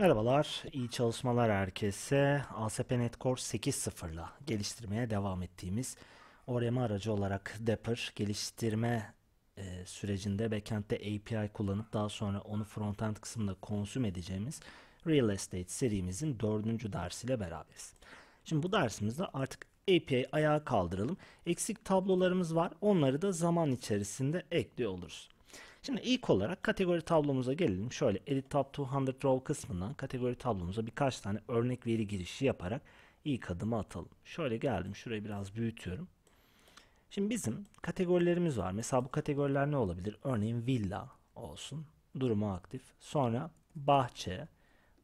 Merhabalar, iyi çalışmalar herkese. ASP.NET Core 8.0 ile geliştirmeye devam ettiğimiz ORM aracı olarak Dapper geliştirme e, sürecinde backend'de API kullanıp daha sonra onu frontend kısmında konsüm edeceğimiz Real Estate serimizin dördüncü dersiyle beraberiz. Şimdi bu dersimizde artık API ayağa kaldıralım. Eksik tablolarımız var. Onları da zaman içerisinde ekliyor oluruz. Şimdi ilk olarak kategori tablomuza gelelim. Şöyle Edit Tab 200 Row kısmından kategori tablomuza birkaç tane örnek veri girişi yaparak ilk adımı atalım. Şöyle geldim. Şurayı biraz büyütüyorum. Şimdi bizim kategorilerimiz var. Mesela bu kategoriler ne olabilir? Örneğin villa olsun. Durumu aktif. Sonra bahçe.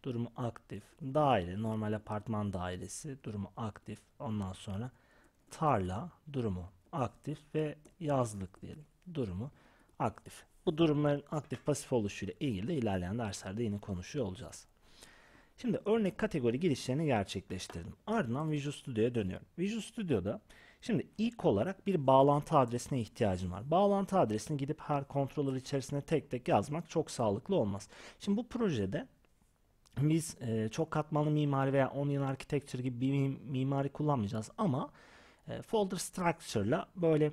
Durumu aktif. Daire. Normal apartman dairesi. Durumu aktif. Ondan sonra tarla. Durumu aktif. Ve yazlık diyelim. Durumu aktif aktif. Bu durumların aktif pasif oluşuyla ilgili de ilerleyen derslerde yine konuşuyor olacağız. Şimdi örnek kategori girişlerini gerçekleştirdim. Ardından Visual Studio'ya dönüyorum. Visual Studio'da şimdi ilk olarak bir bağlantı adresine ihtiyacım var. Bağlantı adresini gidip her kontroller içerisine tek tek yazmak çok sağlıklı olmaz. Şimdi bu projede biz e, çok katmanlı mimari veya onion architecture gibi bir mimari kullanmayacağız ama e, folder structure ile böyle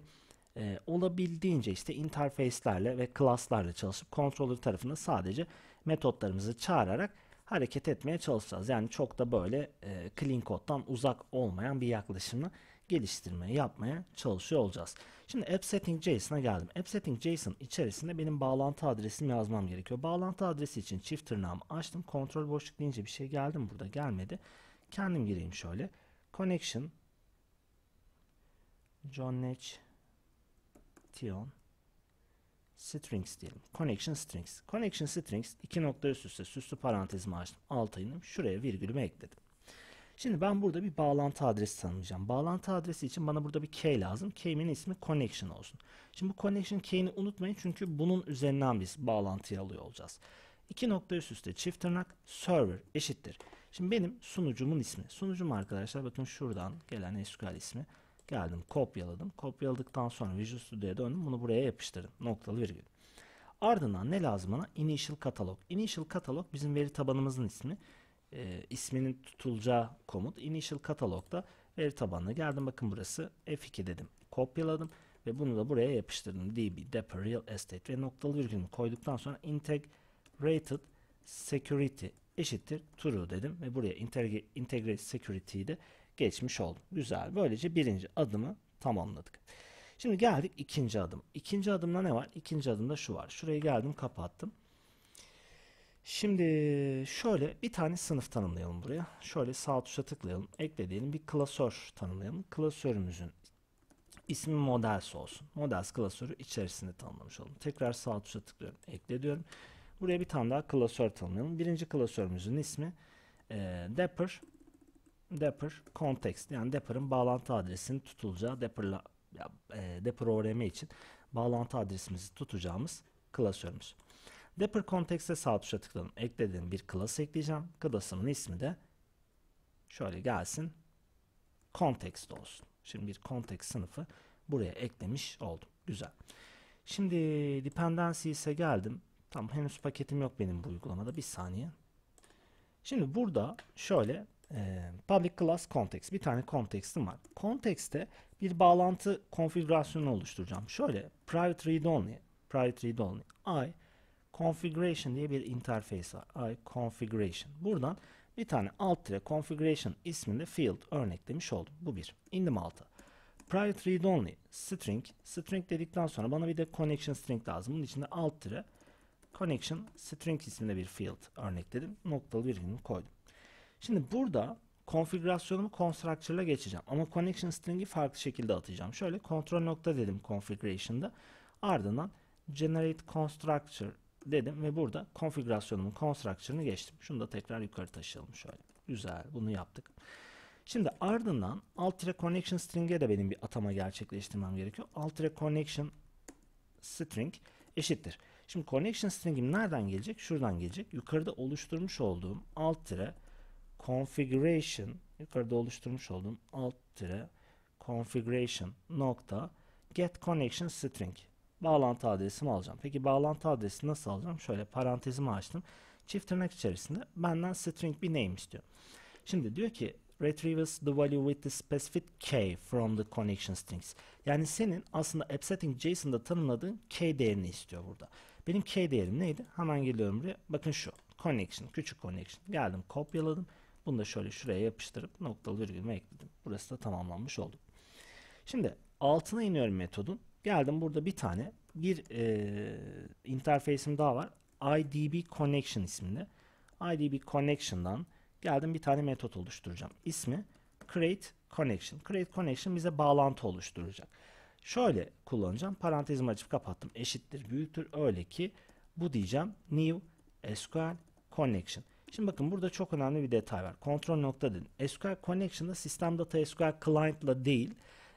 e, olabildiğince işte interface'lerle ve class'larla çalışıp controller tarafında sadece metotlarımızı çağırarak hareket etmeye çalışacağız. Yani çok da böyle e, clean code'dan uzak olmayan bir yaklaşımla geliştirmeye yapmaya çalışıyor olacağız. Şimdi appsetting.json'a geldim. Appsetting.json içerisinde benim bağlantı adresimi yazmam gerekiyor. Bağlantı adresi için çift tırnağımı açtım. Kontrol boşluk deyince bir şey geldi mi burada? Gelmedi. Kendim gireyim şöyle. Connection John Natch Tion strings diyelim. Connection strings. Connection strings iki nokta üst üste süslü parantezimi açtım. Alta indim. Şuraya virgülümü ekledim. Şimdi ben burada bir bağlantı adresi tanımlayacağım. Bağlantı adresi için bana burada bir key lazım. Key'imin ismi connection olsun. Şimdi bu connection key'ini unutmayın çünkü bunun üzerinden biz bağlantıyı alıyor olacağız. İki nokta üst üste çift tırnak server eşittir. Şimdi benim sunucumun ismi. Sunucum arkadaşlar bakın şuradan gelen SQL ismi. Geldim kopyaladım. Kopyaladıktan sonra Visual Studio'ya döndüm. Bunu buraya yapıştırdım. Noktalı virgül. Ardından ne lazım bana? Initial Catalog. Initial Catalog bizim veri tabanımızın ismi. E, isminin tutulacağı komut. Initial Catalog'da veri tabanına geldim. Bakın burası F2 dedim. Kopyaladım ve bunu da buraya yapıştırdım. DB, Dapper, Real Estate ve noktalı virgülünü koyduktan sonra Integrated Security eşittir True dedim ve buraya Integrated Security'yi de geçmiş oldum. Güzel. Böylece birinci adımı tamamladık. Şimdi geldik ikinci adım. İkinci adımda ne var? İkinci adımda şu var. Şuraya geldim kapattım. Şimdi şöyle bir tane sınıf tanımlayalım buraya. Şöyle sağ tuşa tıklayalım. Ekle diyelim bir klasör tanımlayalım. Klasörümüzün ismi models olsun. Models klasörü içerisinde tanımlamış olalım. Tekrar sağ tuşa tıklıyorum. Ekle diyorum. Buraya bir tane daha klasör tanımlayalım. Birinci klasörümüzün ismi e, Dapper dapper context yani dapper'ın bağlantı adresinin tutulacağı dapper'la e, dapper ORM için bağlantı adresimizi tutacağımız klasörümüz. Dapper context'e sağ tuşa tıkladım. Eklediğim bir klas ekleyeceğim. Klasımın ismi de şöyle gelsin. Context olsun. Şimdi bir context sınıfı buraya eklemiş oldum. Güzel. Şimdi dependencies'e geldim. Tam henüz paketim yok benim bu uygulamada. Bir saniye. Şimdi burada şöyle public class context bir tane context'im var. Context'te bir bağlantı konfigürasyonu oluşturacağım. Şöyle private read only, private read only i configuration diye bir interface var. I configuration. Buradan bir tane alt tire configuration isminde field örneklemiş oldum. Bu bir. İndim alta. Private read only string. String dedikten sonra bana bir de connection string lazım. Bunun içinde alt tire connection string isminde bir field örnekledim. Noktalı virgülünü koydum. Şimdi burada konfigürasyonumu constructor'la geçeceğim. Ama connection string'i farklı şekilde atacağım. Şöyle kontrol nokta dedim configuration'da. Ardından generate constructor dedim ve burada konfigürasyonumun constructor'ını geçtim. Şunu da tekrar yukarı taşıyalım şöyle. Güzel bunu yaptık. Şimdi ardından alt connection string'e de benim bir atama gerçekleştirmem gerekiyor. Alt connection string eşittir. Şimdi connection string'im nereden gelecek? Şuradan gelecek. Yukarıda oluşturmuş olduğum alt tire configuration yukarıda oluşturmuş olduğum alt tire configuration nokta get connection string bağlantı adresimi alacağım. Peki bağlantı adresini nasıl alacağım? Şöyle parantezimi açtım. Çift tırnak içerisinde benden string bir name istiyor. Şimdi diyor ki retrieves the value with the specific key from the connection strings. Yani senin aslında appsetting JSON'da tanımladığın key değerini istiyor burada. Benim key değerim neydi? Hemen geliyorum buraya. Bakın şu connection, küçük connection. Geldim kopyaladım. Bunu da şöyle şuraya yapıştırıp noktalı virgülümü ekledim. Burası da tamamlanmış oldu. Şimdi altına iniyorum metodun. Geldim burada bir tane bir e, interface'im daha var. IDB Connection isminde. IDB Connection'dan geldim bir tane metot oluşturacağım. İsmi Create Connection. Create Connection bize bağlantı oluşturacak. Şöyle kullanacağım. Parantezimi açıp kapattım. Eşittir, büyüktür. Öyle ki bu diyeceğim new SQL Connection. Şimdi bakın burada çok önemli bir detay var. Kontrol nokta dedim. SQL Connection'da System Data SQL Client'la değil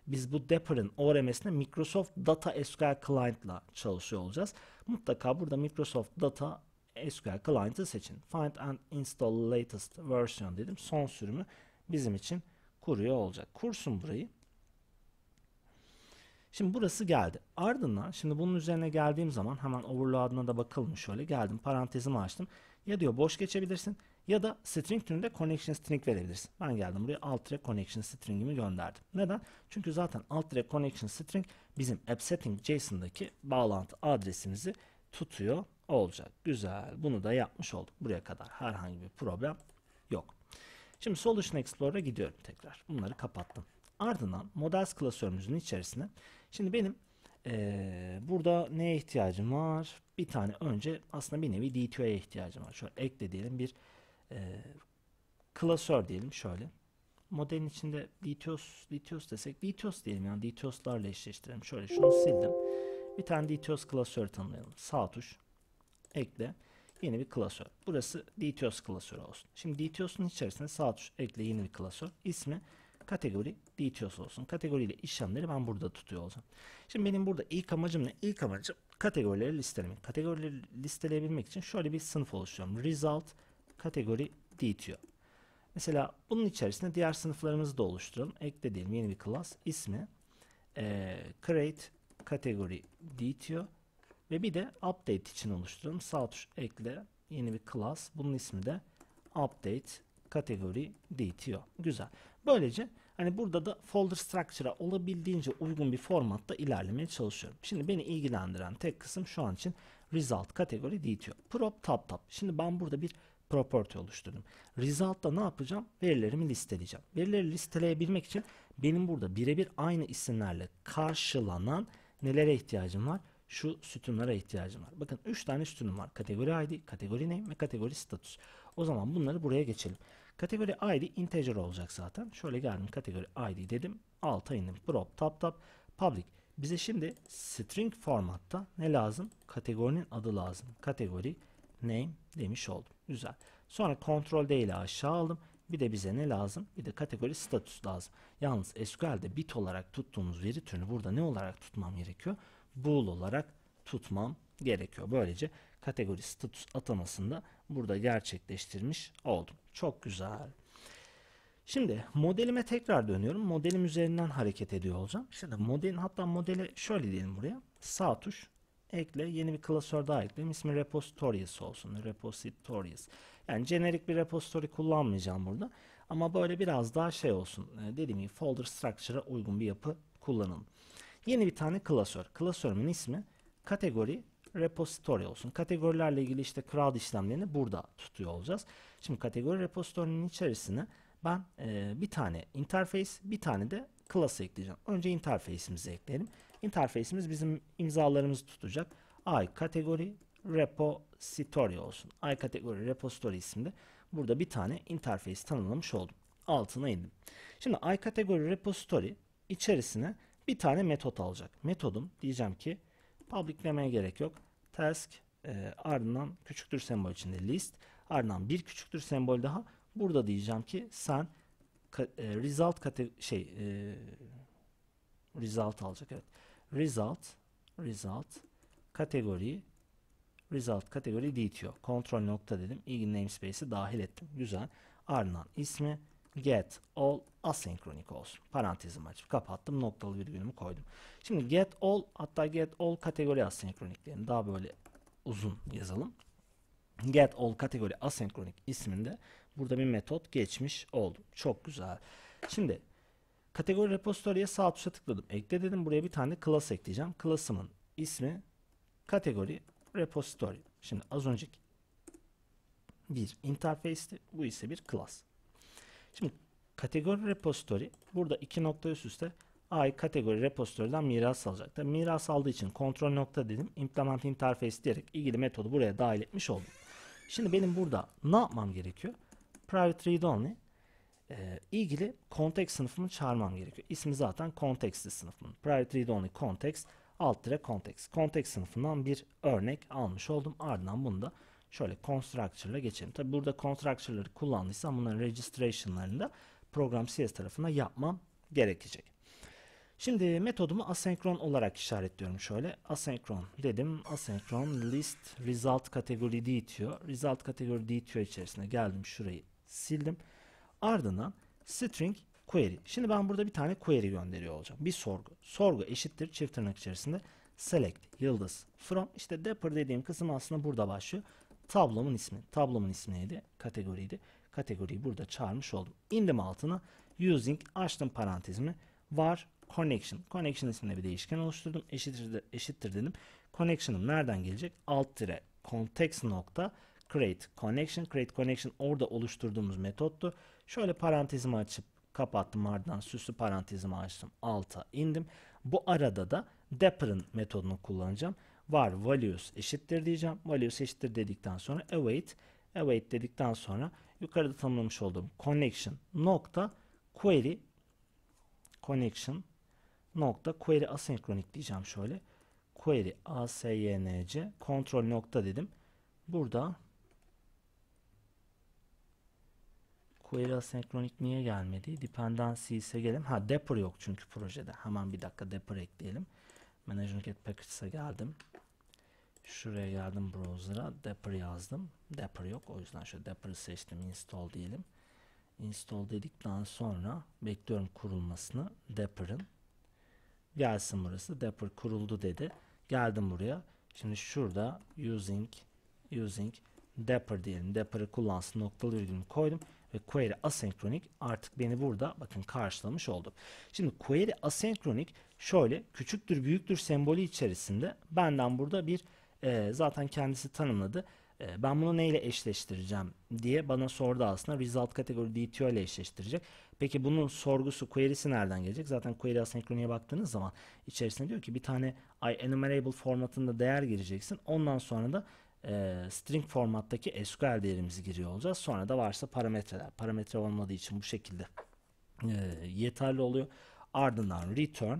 biz bu Dapper'ın ORM'sine Microsoft Data SQL Client'la çalışıyor olacağız. Mutlaka burada Microsoft Data SQL Client'ı seçin. Find and install latest version dedim. Son sürümü bizim için kuruyor olacak. Kursun burayı. Şimdi burası geldi. Ardından şimdi bunun üzerine geldiğim zaman hemen overload'ına da bakalım şöyle. Geldim parantezimi açtım. Ya diyor boş geçebilirsin ya da string türünde connection string verebilirsin. Ben geldim buraya alt direkt connection string'imi gönderdim. Neden? Çünkü zaten alt direkt connection string bizim app setting JSON'daki bağlantı adresimizi tutuyor olacak. Güzel. Bunu da yapmış olduk. Buraya kadar herhangi bir problem yok. Şimdi Solution Explorer'a gidiyorum tekrar. Bunları kapattım. Ardından Models klasörümüzün içerisine. Şimdi benim ee, burada neye ihtiyacım var? Bir tane önce aslında bir nevi D2'ye ihtiyacım var. Şöyle ekle diyelim bir e, klasör diyelim şöyle. Modelin içinde DTOS, DTOS desek DTOS diyelim yani DTOS'larla eşleştirelim. Şöyle şunu sildim. Bir tane DTOS klasörü tanıyalım Sağ tuş ekle yeni bir klasör. Burası DTOS klasörü olsun. Şimdi DTOS'un içerisinde sağ tuş ekle yeni bir klasör. İsmi kategori details olsun. Kategoriyle işlemleri ben burada tutuyor olacağım. Şimdi benim burada ilk amacım ne? İlk amacım kategorileri listelemek. Kategorileri listeleyebilmek için şöyle bir sınıf oluşturuyorum. Result kategori detail. Mesela bunun içerisinde diğer sınıflarımızı da oluşturalım. Ekle diyelim yeni bir class ismi e, create kategori detail ve bir de update için oluşturalım. Sağ tuş ekle yeni bir class. Bunun ismi de update kategori DTO. Güzel. Böylece hani burada da folder structure'a olabildiğince uygun bir formatta ilerlemeye çalışıyorum. Şimdi beni ilgilendiren tek kısım şu an için result kategori DTO. Prop tab tab. Şimdi ben burada bir property oluşturdum. Result'ta ne yapacağım? Verilerimi listeleyeceğim. Verileri listeleyebilmek için benim burada birebir aynı isimlerle karşılanan nelere ihtiyacım var? Şu sütunlara ihtiyacım var. Bakın 3 tane sütunum var. Kategori ID, kategori name ve kategori status. O zaman bunları buraya geçelim. Kategori id integer olacak zaten. Şöyle geldim kategori id dedim. Alta indim. Prop tap tap public. Bize şimdi string formatta ne lazım? Kategorinin adı lazım. Kategori name demiş oldum. Güzel. Sonra Ctrl D ile aşağı aldım. Bir de bize ne lazım? Bir de kategori status lazım. Yalnız SQL'de bit olarak tuttuğumuz veri türünü burada ne olarak tutmam gerekiyor? Bool olarak tutmam gerekiyor. Böylece kategori status atamasında burada gerçekleştirmiş oldum. Çok güzel. Şimdi modelime tekrar dönüyorum. Modelim üzerinden hareket ediyor olacağım. Şimdi modelin hatta modele şöyle diyelim buraya. Sağ tuş ekle yeni bir klasör daha ekleyeyim. İsmi repositories olsun. Repositories. Yani jenerik bir repository kullanmayacağım burada. Ama böyle biraz daha şey olsun. Ee, dediğim gibi folder structure'a uygun bir yapı kullanın. Yeni bir tane klasör. Klasörümün ismi Kategori repository olsun. Kategorilerle ilgili işte crowd işlemlerini burada tutuyor olacağız. Şimdi kategori repository'nin içerisine ben e, bir tane interface bir tane de class ekleyeceğim. Önce interface'imizi ekleyelim. Interface'imiz bizim imzalarımızı tutacak. I kategori repository olsun. I kategori repository isimli. Burada bir tane interface tanımlamış oldum. Altına indim. Şimdi I kategori repository içerisine bir tane metot alacak. Metodum diyeceğim ki Publiclemeye gerek yok. Task e, ardından küçüktür sembol içinde list ardından bir küçüktür sembol daha. Burada diyeceğim ki sen ka, e, result kate, şey e, result alacak evet. Result result kategori result kategori detiyor. Kontrol nokta dedim. ilgili namespace'i dahil ettim. Güzel. Ardından ismi get all asynchronik olsun. Parantezimi açıp kapattım. Noktalı virgülümü koydum. Şimdi get all hatta get all kategori asenkroniklerini daha böyle uzun yazalım. Get all kategori asenkronik isminde burada bir metot geçmiş oldu. Çok güzel. Şimdi kategori repositoryye sağ tuşa tıkladım. Ekle dedim. Buraya bir tane class ekleyeceğim. Class'ımın ismi kategori repository. Şimdi az önceki bir interface'ti. Bu ise bir class. Şimdi kategori repository burada iki nokta üst üste ay kategori repository'den miras alacak. Tabii miras aldığı için kontrol nokta dedim. Implement interface diyerek ilgili metodu buraya dahil etmiş oldum. Şimdi benim burada ne yapmam gerekiyor? Private read only e, ilgili context sınıfını çağırmam gerekiyor. İsmi zaten contextli sınıfının. Private read only context alt dire context. Context sınıfından bir örnek almış oldum. Ardından bunu da Şöyle constructure'la geçelim. Tabi burada constructure'ları kullandıysam bunların registration'larını da program CS tarafına yapmam gerekecek. Şimdi metodumu asenkron olarak işaretliyorum şöyle. Asenkron dedim. Asenkron list result kategori detiyor. Result kategori detiyor içerisinde geldim şurayı sildim. Ardından string query. Şimdi ben burada bir tane query gönderiyor olacağım. Bir sorgu. Sorgu eşittir çift tırnak içerisinde select yıldız from. işte depper dediğim kısım aslında burada başlıyor tablomun ismi. Tablomun ismi neydi? Kategoriydi. Kategoriyi burada çağırmış oldum. İndim altına using açtım parantezimi var connection. Connection isminde bir değişken oluşturdum. Eşittir, eşittir dedim. Connection'ım nereden gelecek? Alt tire context nokta create connection. Create connection orada oluşturduğumuz metottu. Şöyle parantezimi açıp kapattım ardından süslü parantezimi açtım alta indim. Bu arada da Dapper'ın metodunu kullanacağım var values eşittir diyeceğim. Values eşittir dedikten sonra await await dedikten sonra yukarıda tanımlamış olduğum connection nokta query connection nokta query asenkronik diyeceğim şöyle. Query async kontrol nokta dedim. Burada query asenkronik niye gelmedi? Dependency ise gelelim. Ha depo yok çünkü projede. Hemen bir dakika depo ekleyelim. Manage Packaged'e geldim. Şuraya geldim browser'a. Dapper yazdım. Dapper yok. O yüzden şöyle Dapper'ı seçtim. Install diyelim. Install dedikten sonra bekliyorum kurulmasını. Dapper'ın. Gelsin burası. Dapper kuruldu dedi. Geldim buraya. Şimdi şurada using using Dapper diyelim. Dapper'ı kullansın. Noktalı virgülünü koydum ve query asenkronik artık beni burada bakın karşılamış oldum. Şimdi query asenkronik şöyle küçüktür büyüktür sembolü içerisinde benden burada bir e, zaten kendisi tanımladı. E, ben bunu neyle eşleştireceğim diye bana sordu aslında. Result kategori DTO ile eşleştirecek. Peki bunun sorgusu, query'si nereden gelecek? Zaten query asenkroniye baktığınız zaman içerisinde diyor ki bir tane enumerable formatında değer gireceksin. Ondan sonra da e, string formattaki SQL değerimizi giriyor olacağız. Sonra da varsa parametreler. Parametre olmadığı için bu şekilde e, yeterli oluyor. Ardından return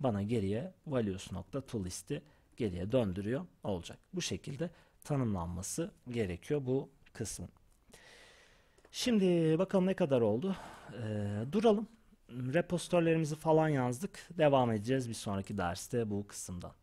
bana geriye values.toList'i listi geriye döndürüyor olacak. Bu şekilde tanımlanması gerekiyor bu kısmın. Şimdi bakalım ne kadar oldu. Ee, duralım. Repozitörlerimizi falan yazdık. Devam edeceğiz bir sonraki derste bu kısımdan.